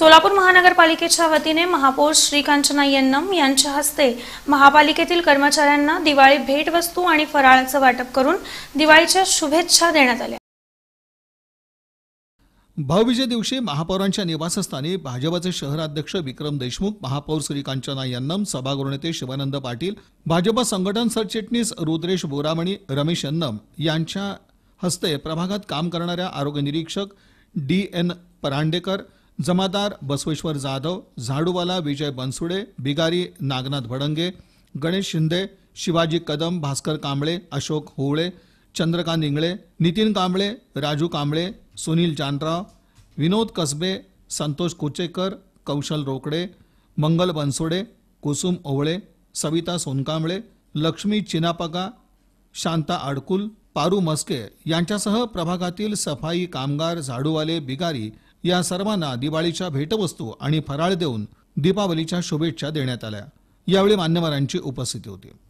सोलापूर महानगरपालिकेच्या वतीने महापौर श्रीकांचना यन्नम यांच्या हस्ते महापालिकेतील कर्मचाऱ्यांना दिवाळी भेटवस्तू आणि फराळाचं वाटप करून दिवाळीच्या शुभेच्छा देण्यात आल्या भाऊबीजे दिवशी महापौरांच्या निवासस्थानी भाजपाचे शहराध्यक्ष विक्रम देशमुख महापौर श्रीकांचना यन्नम सभागृह नेते शिवानंद पाटील भाजपा संघटन सरचिटणीस रुद्रेश बोरामणी रमेश यन्नम यांच्या हस्ते प्रभागात काम करणाऱ्या आरोग्य निरीक्षक डी एन परांडेकर जमादार बसवेश्वर जाधव झाडूवाला विजय बनसुडे बिगारी नागनाथ भडंगे गणेश शिंदे शिवाजी कदम भास्कर कांबळे अशोक होवळे चंद्रकांत इंगळे नितीन कांबळे राजू कांबळे सुनील जानराव विनोद कसबे संतोष कुचेकर कौशल रोकडे मंगल बनसोडे कुसुम ओवळे सविता सोनकांबळे लक्ष्मी चिनापगा शांता आडकुल पारू मस्के यांच्यासह प्रभागातील सफाई कामगार झाडूवाले बिगारी या सर्वांना दिवाळीच्या भेटवस्तू आणि फराळ देऊन दीपावलीच्या शुभेच्छा देण्यात आल्या यावेळी मान्यवरांची उपस्थिती होती